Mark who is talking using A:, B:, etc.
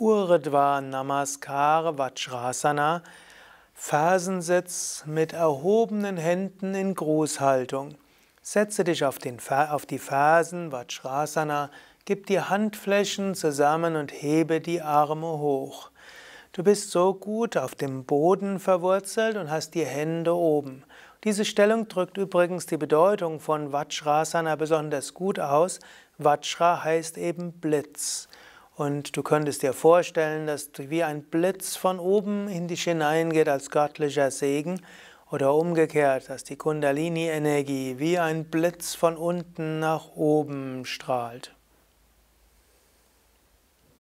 A: Uridva Namaskar Vajrasana, Fersensitz mit erhobenen Händen in Grußhaltung. Setze dich auf, den, auf die Fersen, Vajrasana, gib die Handflächen zusammen und hebe die Arme hoch. Du bist so gut auf dem Boden verwurzelt und hast die Hände oben. Diese Stellung drückt übrigens die Bedeutung von Vajrasana besonders gut aus. Vajra heißt eben Blitz. Und du könntest dir vorstellen, dass wie ein Blitz von oben in dich hineingeht als göttlicher Segen oder umgekehrt, dass die Kundalini-Energie wie ein Blitz von unten nach oben strahlt.